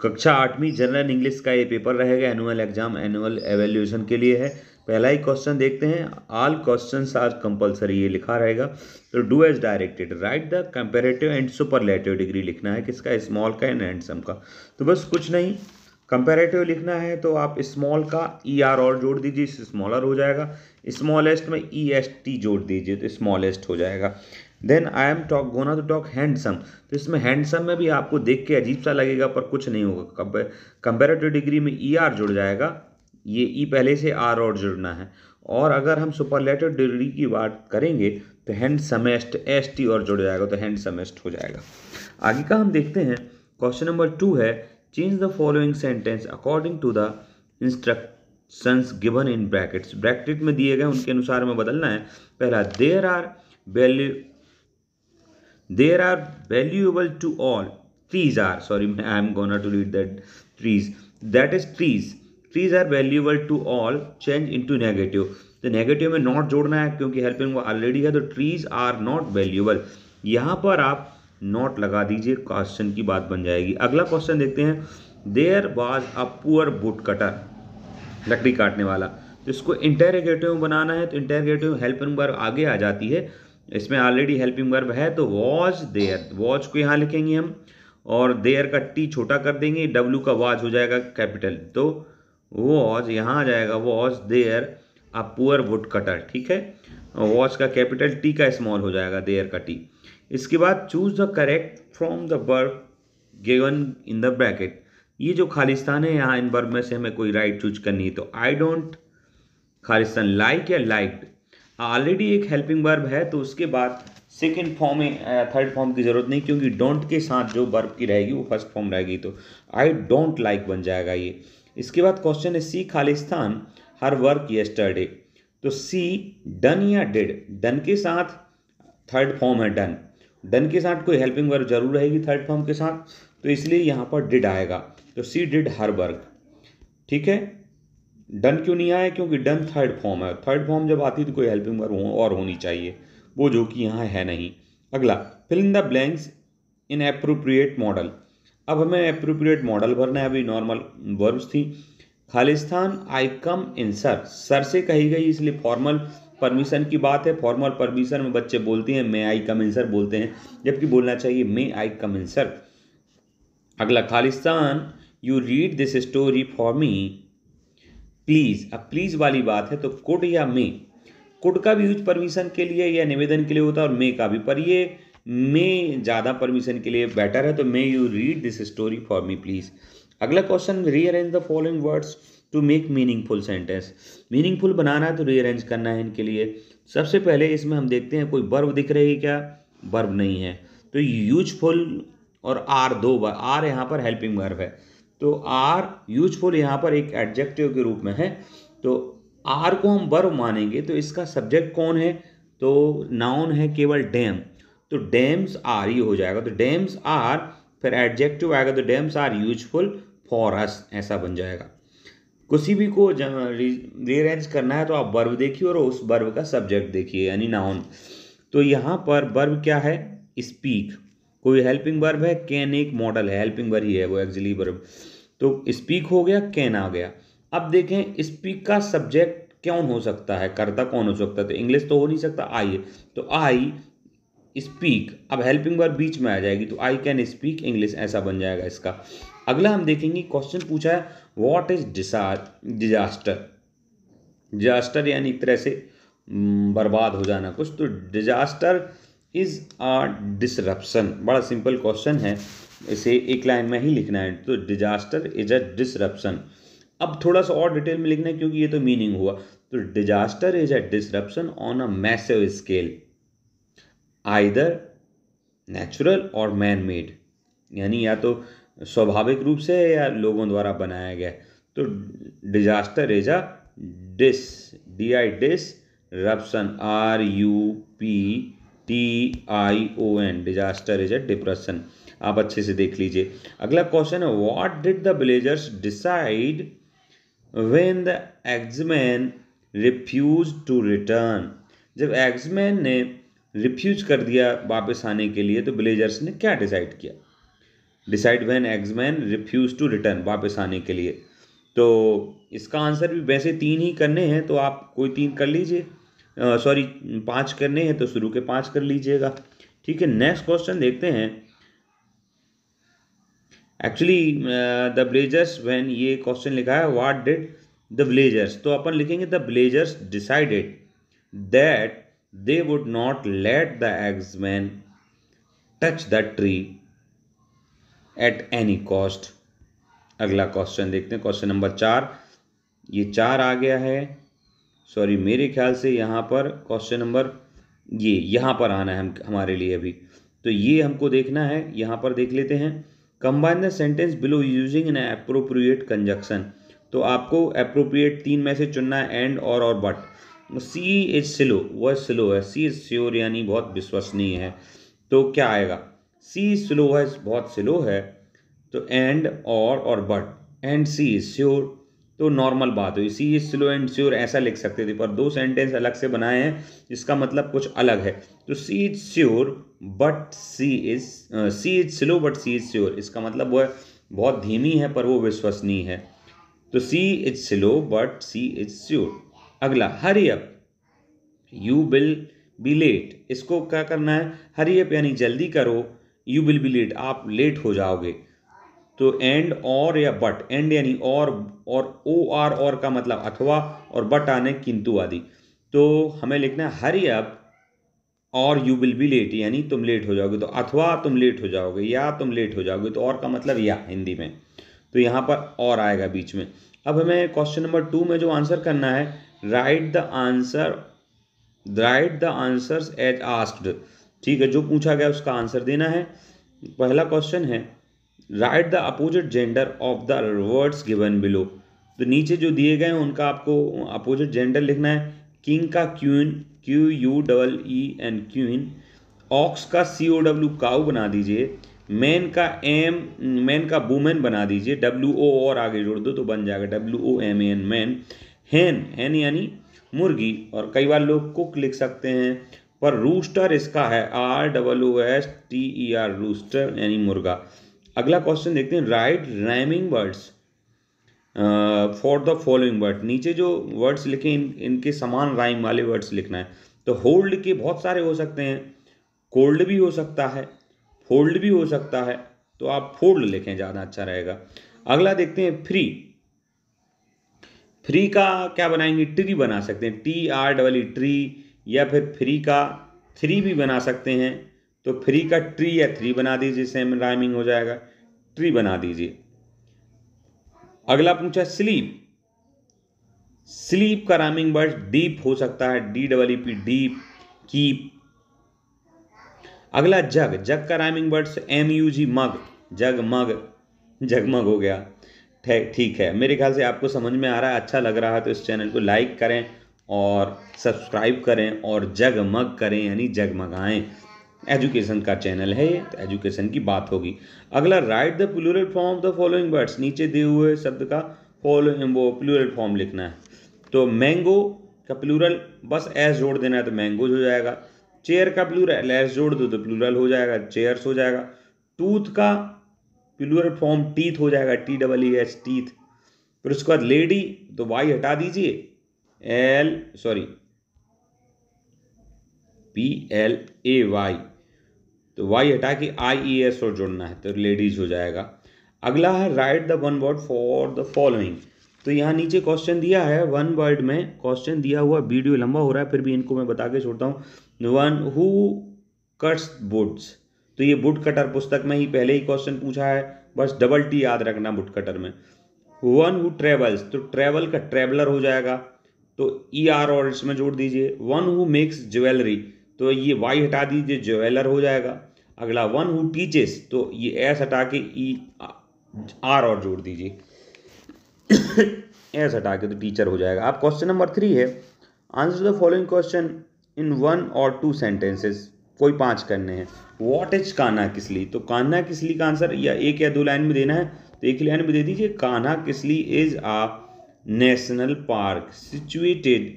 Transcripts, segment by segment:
कक्षा आठवीं general English का ये पेपर रहेगा एनुअल एग्जाम एनुअल एवेल्यूशन के लिए है पहला ही क्वेश्चन देखते हैं ऑल क्वेश्चन आर कंपलसरी ये लिखा रहेगा तो do as directed write the comparative and superlative degree लिखना है किसका स्मॉल का एंड हैंडसम का तो बस कुछ नहीं कंपेरेटिव लिखना है तो आप स्मॉल का ई e आर और जोड़ दीजिए स्मॉलर हो जाएगा स्मॉलेस्ट में ई एस टी जोड़ दीजिए तो स्मॉलेस्ट हो जाएगा then I am talk gonna to talk handsome तो इसमें हैंडसम में भी आपको देख के अजीब सा लगेगा पर कुछ नहीं होगा कंपेरेटिव डिग्री में ई e आर जुड़ जाएगा ये ई e पहले से आर और जुड़ना है और अगर हम सुपरलेटिव डिग्री की बात करेंगे तो हैंड समेस्ट एस टी और जुड़ जाएगा तो हैंड समेस्ट हो जाएगा आगे का हम देखते हैं क्वेश्चन नंबर टू है change the following sentence according to the instructions given in brackets bracket में दिए गए उनके अनुसार हमें बदलना है पहला there are value there are valuable to all trees trees are sorry i am gonna delete that trees that is trees trees are valuable to all change into negative तो नेगेटिव में नॉट जोड़ना है क्योंकि helping वो already है तो trees are not valuable यहाँ पर आप नॉट लगा दीजिए क्वेश्चन की बात बन जाएगी अगला क्वेश्चन देखते हैं there was a poor wood cutter लकड़ी काटने वाला तो इसको इंटेरोगेटिव बनाना है तो इंटेरोगेटिव हेल्पिंग बार आगे आ जाती है इसमें ऑलरेडी हेल्पिंग वर्ब है तो वॉज देयर वॉज को यहाँ लिखेंगे हम और देयर का टी छोटा कर देंगे डब्ल्यू का वाज हो जाएगा कैपिटल तो वॉज यहाँ आ जाएगा was there a poor wood cutter ठीक है वॉज का कैपिटल टी का स्मॉल हो जाएगा देयर का टी इसके बाद choose the correct from the verb given in the bracket ये जो खालिस्तान है यहाँ इन वर्ब में से हमें कोई राइट चूज करनी है तो आई डोंट खालिस्तान लाइक या लाइक्ड ऑलरेडी हाँ, एक हेल्पिंग वर्ब है तो उसके बाद सेकेंड फॉर्म में थर्ड फॉर्म की जरूरत नहीं क्योंकि डोंट के साथ जो वर्ब की रहेगी वो फर्स्ट फॉर्म रहेगी तो आई डोंट लाइक बन जाएगा ये इसके बाद क्वेश्चन है सी खालिस्तान हर वर्क यस्टरडे तो सी डन या डेड डन के साथ थर्ड फॉर्म है डन डन के साथ कोई हेल्पिंग वर्ब जरूर रहेगी थर्ड फॉर्म के साथ तो इसलिए यहाँ पर डिड आएगा तो सी डिड हर वर्क ठीक है डन क्यों नहीं आया क्योंकि डन थर्ड फॉर्म है थर्ड फॉर्म जब आती तो कोई हेल्पिंग वर्ब और होनी चाहिए वो जो कि यहाँ है नहीं अगला fill in the blanks in appropriate modal अब हमें अप्रोप्रिएट मॉडल भरना है अभी नॉर्मल वर्ब्स थी खालिस्तान I come in sir sir से कही गई इसलिए फॉर्मल परमिशन की बात है फॉर्मल परमिशन में बच्चे बोलते हैं मे आई कम इन सर बोलते हैं जबकि बोलना चाहिए मे आई कम इन सर अगला खालिस्तान you read this story for me please अब प्लीज़ वाली बात है तो कुड या मे कुड का भी यूज परमिशन के लिए या निवेदन के लिए होता है और मे का भी पर ये मे ज़्यादा परमिशन के लिए बेटर है तो may you read this story for me please अगला question rearrange the following words to make meaningful sentence meaningful बनाना है तो रीअरेंज करना है इनके लिए सबसे पहले इसमें हम देखते हैं कोई बर्व दिख रही है क्या बर्व नहीं है तो यूजफुल और आर दो बार आर यहाँ पर हेल्पिंग वर्ब है तो आर यूजफुल यहाँ पर एक एडजेक्टिव के रूप में है तो आर को हम वर्ब मानेंगे तो इसका सब्जेक्ट कौन है तो नाउन है केवल डैम तो डैम्स आर ही हो जाएगा तो डैम्स आर फिर एडजेक्टिव आएगा तो dams are useful for us ऐसा बन जाएगा किसी भी को रीअरेंज करना है तो आप बर्व देखिए और उस बर्व का सब्जेक्ट देखिए यानी नाउन तो यहाँ पर बर्व क्या है स्पीक कोई हेल्पिंग वर्ब है कैन एक मॉडल है हेल्पिंग वर्ब ही है वो एक्जिली वर्ब तो स्पीक हो गया कैन आ गया अब देखें स्पीक का सब्जेक्ट कौन हो सकता है कर्ता कौन हो सकता है तो इंग्लिश तो हो नहीं सकता आई तो आई स्पीक अब हेल्पिंग वर्ब बीच में आ जाएगी तो आई कैन स्पीक इंग्लिश ऐसा बन जाएगा इसका अगला हम देखेंगे क्वेश्चन पूछा है व्हाट इज डिजास्टर डिजास्टर यानी एक तरह से हम्म, बर्बाद हो जाना कुछ तो डिजास्टर इज़ आर डिसरप्शन बड़ा सिंपल क्वेश्चन है इसे एक लाइन में ही लिखना है तो डिजास्टर इज अ डिसरप्शन अब थोड़ा सा और डिटेल में लिखना है क्योंकि ये तो मीनिंग हुआ तो disaster is a disruption on a massive scale either natural और मैन मेड यानी या तो स्वाभाविक रूप से या लोगों द्वारा बनाया गया तो disaster is a dis D I disruption R U P T I O N disaster is a depression आप अच्छे से देख लीजिए अगला क्वेश्चन है what did the villagers decide when the axeman refuse to return जब axeman ने refuse कर दिया वापस आने के लिए तो विलेजर्स ने क्या डिसाइड किया decide when axeman refuse to return वापस आने के लिए तो इसका आंसर भी वैसे तीन ही करने हैं तो आप कोई तीन कर लीजिए सॉरी पाँच करने हैं तो शुरू के पाँच कर लीजिएगा ठीक है नेक्स्ट क्वेश्चन देखते हैं एक्चुअली द ब्लेजर्स व्हेन ये क्वेश्चन लिखा है व्हाट डिड द ब्लेजर्स तो अपन लिखेंगे the villagers decided that they would not let the axeman touch the tree at any cost अगला क्वेश्चन देखते हैं क्वेश्चन नंबर चार ये चार आ गया है सॉरी मेरे ख्याल से यहाँ पर क्वेश्चन नंबर ये यहाँ पर आना है हम हमारे लिए अभी तो ये हमको देखना है यहाँ पर देख लेते हैं combine the sentence below using an appropriate conjunction तो आपको अप्रोप्रिएट तीन में से चुनना है एंड और और बट सी इज स्लो वह स्लो है सी इज श्योर यानी बहुत विश्वसनीय है तो क्या आएगा सी इज स्लो है बहुत स्लो है तो एंड और और but and she is sure तो नॉर्मल बात हुई she is slow and sure ऐसा लिख सकते थे पर दो सेंटेंस अलग से बनाए हैं इसका मतलब कुछ अलग है तो she is sure but she is she is slow but she is sure इसका मतलब वो है बहुत धीमी है पर वो विश्वसनीय है तो she is slow but she is sure अगला hurry up you will be late इसको क्या करना है हरी अप यानी जल्दी करो यू विल बी लेट आप लेट हो जाओगे तो एंड और या बट एंड यानी और और ओ आर और का मतलब अथवा और बट आने किंतु आदि तो हमें लिखना है हरी अब और यू विल बी लेट यानी तुम लेट हो जाओगे तो अथवा तुम लेट हो जाओगे या तुम लेट हो जाओगे तो और का मतलब या हिंदी में तो यहाँ पर और आएगा बीच में अब हमें क्वेश्चन नंबर टू में जो आंसर करना है write the answer write the answers as asked ठीक है जो पूछा गया उसका आंसर देना है पहला क्वेश्चन है write the opposite gender of the words given below तो नीचे जो दिए गए हैं उनका आपको अपोजिट जेंडर लिखना है किंग का queen Q U double E N queen ox का सी ओ डब्ल्यू काउ बना दीजिए मैन का एम मैन का वूमेन बना दीजिए डब्ल्यू ओ और आगे जोड़ दो तो बन जाएगा W O M N man hen hen यानी मुर्गी और कई बार लोग कुक लिख सकते हैं पर रूस्टर इसका है R W S T E R rooster यानी मुर्गा अगला क्वेश्चन देखते हैं write rhyming words for the following word नीचे जो वर्ड्स लिखे इन इनके समान राइम वाले वर्ड्स लिखना है तो होल्ड के बहुत सारे हो सकते हैं कोल्ड भी हो सकता है फोल्ड भी हो सकता है तो आप फोल्ड लिखें ज़्यादा अच्छा रहेगा अगला देखते हैं फ्री फ्री का क्या बनाएंगे ट्री बना सकते हैं T R double E tree या फिर फ्री का थ्री भी बना सकते हैं तो फ्री का ट्री या थ्री बना दीजिए सेम राइमिंग हो जाएगा ट्री बना दीजिए अगला पूछा स्लीप स्लीप का राइमिंग वर्ड डीप हो सकता है D double E P deep keep अगला जग जग का rhyming word M U G mug jug mug जगमग हो गया ठीक है मेरे ख्याल से आपको समझ में आ रहा है अच्छा लग रहा है तो इस चैनल को लाइक करें और सब्सक्राइब करें और जगमग करें यानी जगमगाएं एजुकेशन का चैनल है ये तो एजुकेशन की बात होगी अगला write the plural form of the following words नीचे दिए हुए शब्द का फॉलोइंग वो प्लूरल फॉर्म लिखना है तो मैंगो का प्लूरल बस एस जोड़ देना है तो मैंगोज हो जाएगा चेयर का प्लूरल एस जोड़ दो तो प्लूरल हो जाएगा चेयर्स हो जाएगा टूथ का प्लूरल फॉर्म टीथ हो जाएगा T double E H teeth फिर उसके बाद लेडी तो वाई हटा दीजिए L sorry P L A Y तो वाई हटा के आई ई एस और जोड़ना है तो लेडीज हो जाएगा अगला है write the one word for the following तो यहाँ नीचे क्वेश्चन दिया है वन वर्ड में क्वेश्चन दिया हुआ वीडियो लंबा हो रहा है फिर भी इनको मैं बता के छोड़ता हूँ वन हु कट्स बुड्स तो ये बुट कटर पुस्तक में ही पहले ही क्वेश्चन पूछा है बस डबल टी याद रखना बुट कटर में वन हु ट्रेवल्स तो ट्रेवल का ट्रेवलर हो जाएगा तो ई e आर और इसमें जोड़ दीजिए वन हु मेक्स ज्वेलरी तो ये वाई हटा दीजिए ज्वेलर हो जाएगा अगला वन हु टीचेस तो ये एस हटा के ई e, आर और जोड़ दीजिए एस हटा के तो टीचर हो जाएगा आप क्वेश्चन नंबर थ्री है answer the following question in one और टू सेंटेंसेस कोई पांच करने हैं वॉट इज काना किसली तो काना किसली का आंसर या एक या दो लाइन में देना है तो एक लाइन में दे दीजिए Kanha Kisli is a national park situated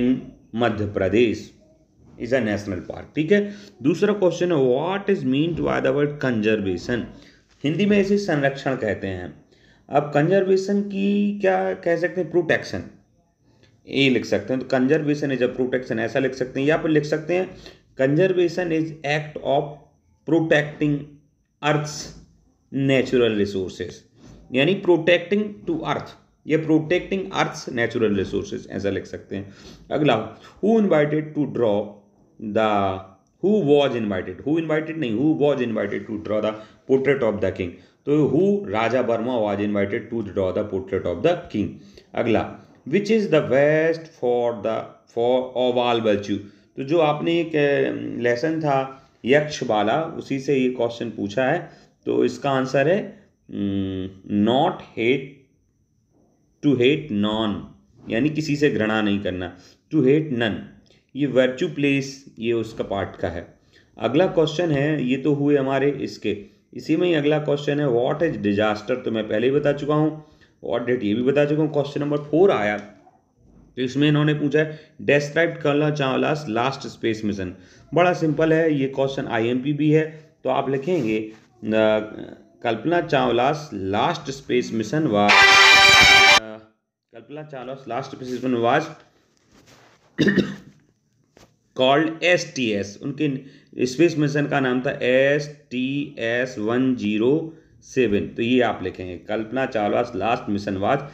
in Madhya Pradesh is a national park ठीक है दूसरा क्वेश्चन है what is mean by the word conservation Hindi में इसे संरक्षण कहते हैं अब कंजर्वेशन की क्या कह सकते हैं प्रोटेक्शन ए लिख सकते हैं तो कंजर्वेशन इज अ प्रोटेक्शन ऐसा लिख सकते हैं या फिर लिख सकते हैं conservation is act of protecting earth natural resources यानी प्रोटेक्टिंग टू अर्थ ये प्रोटेक्टिंग अर्थ नेचुरल रिसोर्सेज ऐसा लिख सकते हैं अगला who invited to draw the who was invited who invited नहीं who was invited to draw the portrait of the king तो who Raja Varma was invited to draw the portrait of the king अगला which is the best for the for of all virtue तो जो आपने एक lesson था यक्ष बाला उसी से ये क्वेश्चन पूछा है तो इसका आंसर है not hate to hate none यानी किसी से घृणा नहीं करना टू हेट नन ये वर्चू प्लेस ये उसका पार्ट का है अगला क्वेश्चन है ये तो हुए हमारे इसके इसी में ही अगला क्वेश्चन है व्हाट इज डिजास्टर तो मैं पहले ही बता चुका हूँ व्हाट डेट ये भी बता चुका हूँ क्वेश्चन नंबर फोर आया तो इसमें इन्होंने पूछा है डेस्क्राइब करना चावलास लास्ट स्पेस मिशन बड़ा सिंपल है ये क्वेश्चन आई भी है तो आप लिखेंगे Kalpana Chawla's last space mission was Kalpana Chawla's last space mission was called S T S उनके स्पेस मिशन का नाम था S T S one zero seven तो ये आप लिखेंगे Kalpana Chawla last mission was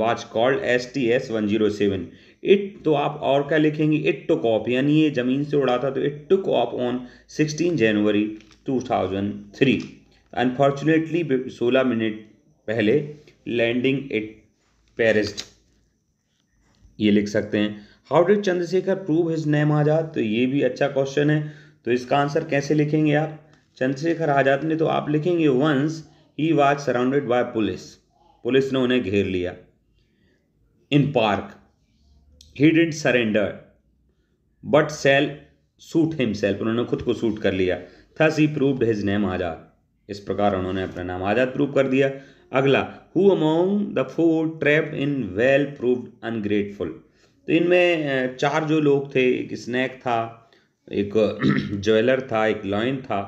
was called S T S one zero seven it तो आप और क्या लिखेंगे इट टू कॉप यानी ये ज़मीन से उड़ा था तो it took off on sixteen January two thousand three unfortunately सोलह मिनट पहले लैंडिंग इट पेरिस्ट ये लिख सकते हैं how did Chandrashekhar prove his name Azad तो ये भी अच्छा क्वेश्चन है तो इसका आंसर कैसे लिखेंगे आप चंद्रशेखर आज़ाद ने तो आप लिखेंगे once he was surrounded by police police ने उन्हें घेर लिया in park he did surrender but self shoot himself उन्होंने खुद को सूट कर लिया thus he proved his name Azad इस प्रकार उन्होंने अपना नाम आज़ाद प्रूव कर दिया अगला who among the four trapped in well proved ungrateful तो इनमें चार जो लोग थे एक स्नैक था एक ज्वेलर था एक लॉइन था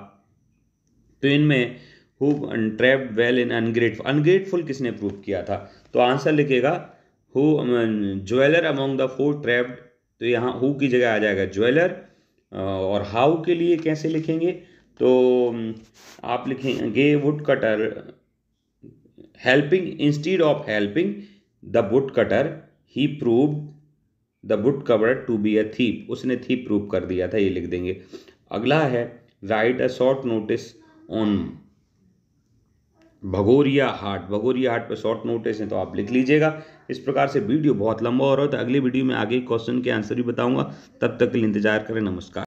तो इनमें who trap well in ungrateful ungrateful किसने प्रूव किया था तो आंसर लिखेगा who jeweller among the four trapped तो यहाँ हु की जगह आ जाएगा ज्वेलर और हाउ के लिए कैसे लिखेंगे तो आप लिखेंगे wood cutter helping instead of helping the wood cutter he proved the wood cutter to be a thief उसने थीप प्रूव कर दिया था ये लिख देंगे अगला है write a short notice on Bhagoria Haat Bhagoria Haat पे शॉर्ट नोटिस है तो आप लिख लीजिएगा इस प्रकार से वीडियो बहुत लंबा हो रहा है तो अगली वीडियो में आगे क्वेश्चन के आंसर भी बताऊंगा तब तक के लिए इंतजार करें नमस्कार